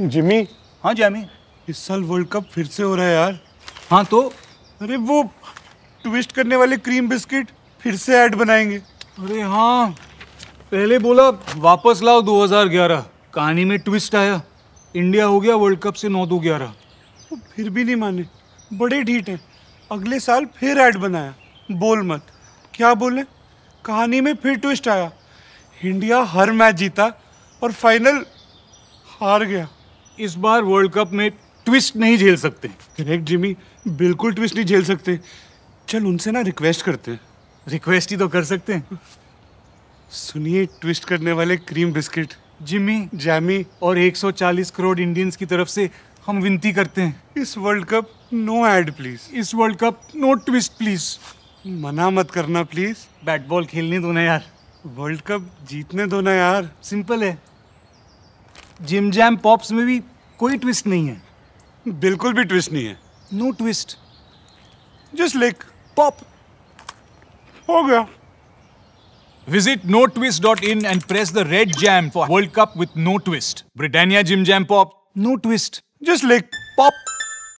Jimmy हाँ Jamie इस साल वर्ल्ड कप फिर से हो रहा है यार हाँ तो अरे वो ट्विस्ट करने वाले क्रीम बिस्किट फिर से ऐड बनाएंगे अरे हाँ पहले बोला वापस लाओ 2011 कहानी में ट्विस्ट आया इंडिया हो गया वर्ल्ड कप से नौ दो ग्यारह तो फिर भी नहीं माने बड़े ढीठ हैं अगले साल फिर ऐड बनाया बोल मत क्या बोले कहानी में फिर ट्विस्ट आया इंडिया हर मैच जीता और फाइनल हार गया इस बार वर्ल्ड कप में ट्विस्ट नहीं झेल सकते करेक्ट जिमी बिल्कुल ट्विस्ट नहीं झेल सकते चल उनसे ना रिक्वेस्ट करते हैं रिक्वेस्ट ही तो कर सकते हैं सुनिए ट्विस्ट करने वाले क्रीम बिस्किट जिमी जैमी और 140 करोड़ इंडियंस की तरफ से हम विनती करते हैं इस world cup no ad please इस world cup no twist please मना मत करना प्लीज बैट बॉल खेलने दो ना यार वर्ल्ड कप जीतने दो ना यार सिंपल है जिम जैम पॉप्स में भी कोई ट्विस्ट नहीं है बिल्कुल भी ट्विस्ट नहीं है no twist just like pop हो गया Visit notwist.in and press the red jam for World Cup with no twist. Britannia Jim Jam Pop. No twist. Just like pop.